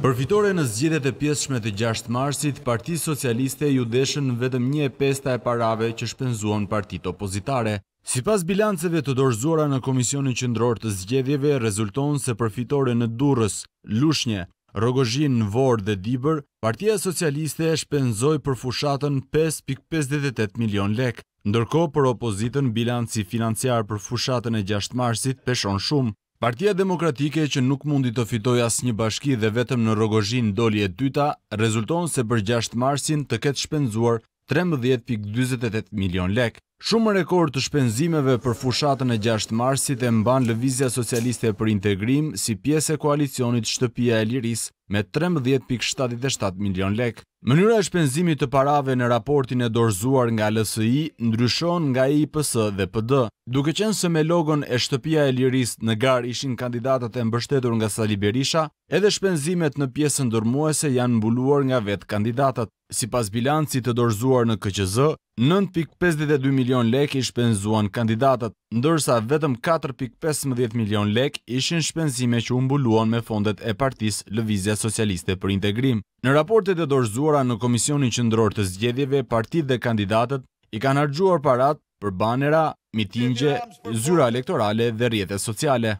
Për fitore në zgjithet e pjeshme të 6 marsit, Parti Socialiste ju deshen në vetëm një e pesta e parave që shpenzuan partit opozitare. Si pas bilanceve të dorzora në Komisioni Qëndror të Zgjedhjeve, rezulton se për fitore në Durës, Lushnje, Rogozhin, Vor dhe Dibër, Partia Socialiste e shpenzoj për fushatën 5.58 milion lek. Ndërko për opozitën, bilanci financiar për fushatën e 6 marsit peshon shumë, Partia Demokratike që nuk mundi të fitoj asë një bashki dhe vetëm në rogozhin doli e dyta, rezulton se për 6 marsin të ketë shpenzuar 13.28 milion lek. Shumë rekord të shpenzimeve për fushatën e 6 marsit e mban Lëvizja Socialiste për Integrim si pjesë e koalicionit Shtëpia e Liris me 13.77 milion lek. Mënyra e shpenzimit të parave në raportin e dorzuar nga LSI ndryshon nga IPS dhe PD. Duke qenë se me logon e shtëpia e liris në gar ishin kandidatët e mbështetur nga Sali Berisha, edhe shpenzimet në piesën dërmuese janë mbuluar nga vetë kandidatët. Si pas bilanci të dorzuar në KQZ, 9.52 milion lek i shpenzuan kandidatët, ndërsa vetëm 4.15 milion lek ishin shpenzime që mbuluan me fondet e partis Lëvizja Socialiste për integrim. Në raportet e dorëzuara në Komisionin Qëndror të Zgjedhjeve, partit dhe kandidatet i kanë argjuar parat për banera, mitingje, zyra elektorale dhe rjetet sociale.